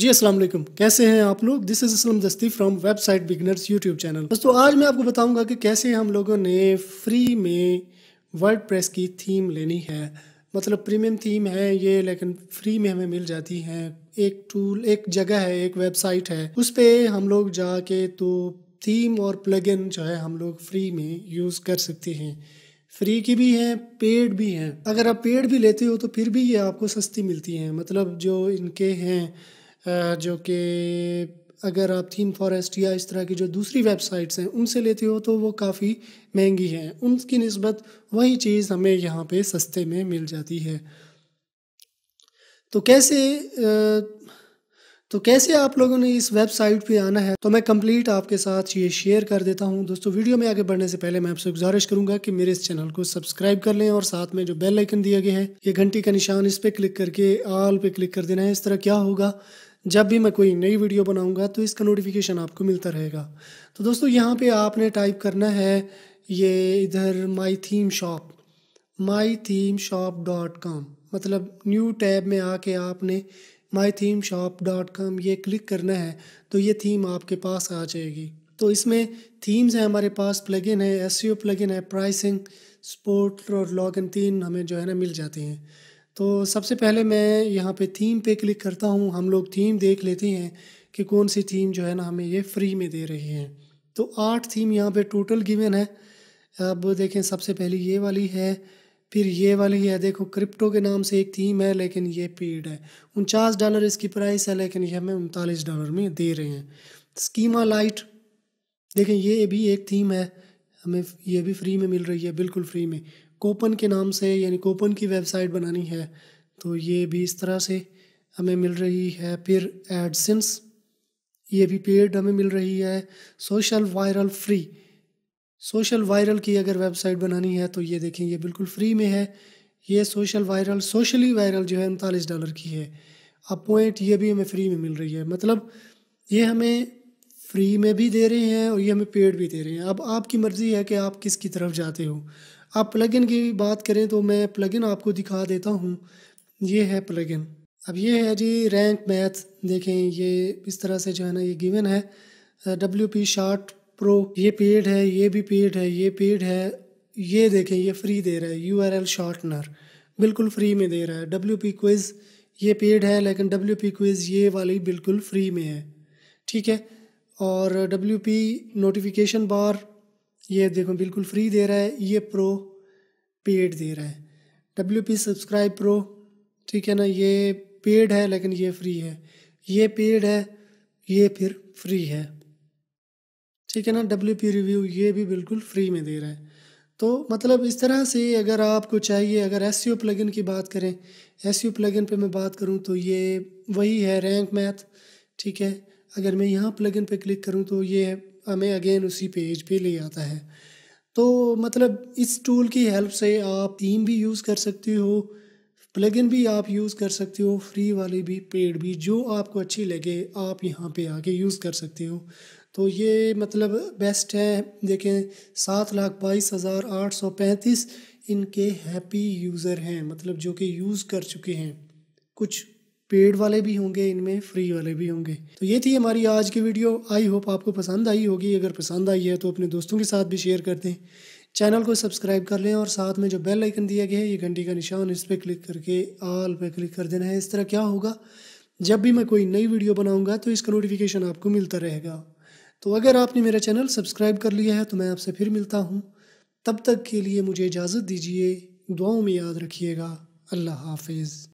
जी असल कैसे हैं आप लोग this is Aslam Dasti from website beginners YouTube channel दोस्तों आज मैं आपको बताऊंगा कि कैसे हम लोगों ने फ्री में वर्ड की थीम लेनी है मतलब प्रीमियम थीम है ये लेकिन फ्री में हमें मिल जाती हैं एक टूल एक जगह है एक वेबसाइट है उस पर हम लोग जाके तो थीम और प्लग जो है हम लोग फ्री में यूज़ कर सकते हैं फ्री की भी हैं पेड भी हैं अगर आप पेड भी लेते हो तो फिर भी ये आपको सस्ती मिलती हैं मतलब जो इनके हैं जो कि अगर आप थीम फॉरेस्ट या इस तरह की जो दूसरी वेबसाइट्स हैं उनसे लेते हो तो वो काफ़ी महंगी हैं उनकी नस्बत वही चीज़ हमें यहाँ पे सस्ते में मिल जाती है तो कैसे तो कैसे आप लोगों ने इस वेबसाइट पे आना है तो मैं कंप्लीट आपके साथ ये शेयर कर देता हूँ दोस्तों वीडियो में आगे बढ़ने से पहले मैं आपसे गुजारिश करूंगा कि मेरे इस चैनल को सब्सक्राइब कर लें और साथ में जो बेल आइकन दिया गया है ये घंटी का निशान इस पर क्लिक करके ऑल पे क्लिक कर देना है इस तरह क्या होगा जब भी मैं कोई नई वीडियो बनाऊंगा तो इसका नोटिफिकेशन आपको मिलता रहेगा तो दोस्तों यहाँ पे आपने टाइप करना है ये इधर my theme shop my theme shop dot com मतलब न्यू टैब में आके आपने my theme shop dot com ये क्लिक करना है तो ये थीम आपके पास आ जाएगी तो इसमें थीम्स हैं हमारे पास प्लगइन है एस प्लगइन e है प्राइसिंग स्पोर्ट और लॉग इन तीन हमें जो है ना मिल जाते हैं तो सबसे पहले मैं यहाँ पे थीम पे क्लिक करता हूँ हम लोग थीम देख लेते हैं कि कौन सी थीम जो है ना हमें ये फ्री में दे रही है तो आठ थीम यहाँ पे टोटल गिवन है अब देखें सबसे पहली ये वाली है फिर ये वाली है देखो क्रिप्टो के नाम से एक थीम है लेकिन ये पेड है उनचास डॉलर इसकी प्राइस है लेकिन ये हमें उनतालीस डॉलर में दे रहे हैं स्कीमा लाइट देखें ये भी एक थीम है हमें ये भी फ्री में मिल रही है बिल्कुल फ्री में कूपन के नाम से यानी कूपन की वेबसाइट बनानी है तो ये भी इस तरह से हमें मिल रही है फिर एडसेंस ये भी पेड हमें मिल रही है social viral free social viral की अगर वेबसाइट बनानी है तो ये देखें ये बिल्कुल फ्री में है ये सोशल वायरल सोशली वायरल जो है उनतालीस डॉलर की है अब पॉइंट ये भी हमें फ्री में मिल रही है मतलब ये हमें फ्री में भी दे रहे हैं और ये हमें पेड भी दे रहे हैं अब आपकी मर्ज़ी है कि आप किस की तरफ जाते हो आप प्लगइन की बात करें तो मैं प्लगइन आपको दिखा देता हूँ ये है प्लगइन अब ये है जी रैंक मैथ देखें ये इस तरह से जो है ना ये गिवन है डब्ल्यू पी शार्ट प्रो ये पेड है ये भी पेड है ये पेड है ये देखें ये फ्री दे रहा है यू आर एल शार्टनर बिल्कुल फ्री में दे रहा है डब्ल्यू पी क्विज़ ये पेड है लेकिन डब्ल्यू पी क्विज़ ये वाली बिल्कुल फ्री में है ठीक है और डब्ल्यू पी नोटिफिकेशन बार ये देखो बिल्कुल फ्री दे रहा है ये प्रो पेड दे रहा है डब्ल्यू पी सब्सक्राइब प्रो ठीक है ना ये पेड है लेकिन ये फ्री है ये पेड है ये फिर फ्री है ठीक है ना डब्ल्यू पी रिव्यू ये भी बिल्कुल फ्री में दे रहा है तो मतलब इस तरह से अगर आपको चाहिए अगर एस सी प्लगइन की बात करें एस सी प्लगइन पर मैं बात करूँ तो ये वही है रैंक मैथ ठीक है अगर मैं यहाँ प्लगइन पे क्लिक करूँ तो ये हमें अगेन उसी पेज पे ले आता है तो मतलब इस टूल की हेल्प से आप थीम भी यूज़ कर सकते हो प्लगइन भी आप यूज़ कर सकते हो फ्री वाली भी पेड भी जो आपको अच्छी लगे आप यहाँ पे आके यूज़ कर सकते हो तो ये मतलब बेस्ट है देखें सात लाख बाईस हज़ार आठ सौ पैंतीस इनके हैप्पी यूज़र हैं मतलब जो कि यूज़ कर चुके हैं कुछ पेड वाले भी होंगे इनमें फ्री वाले भी होंगे तो ये थी हमारी आज की वीडियो आई होप आपको पसंद आई होगी अगर पसंद आई है तो अपने दोस्तों के साथ भी शेयर कर दें चैनल को सब्सक्राइब कर लें और साथ में जो बेल आइकन दिया गया है ये घंटी का निशान इस पर क्लिक करके आल पर क्लिक कर देना है इस तरह क्या होगा जब भी मैं कोई नई वीडियो बनाऊंगा तो इसका नोटिफिकेशन आपको मिलता रहेगा तो अगर आपने मेरा चैनल सब्सक्राइब कर लिया है तो मैं आपसे फिर मिलता हूँ तब तक के लिए मुझे इजाज़त दीजिए दुआओं में याद रखिएगा अल्लाह हाफिज़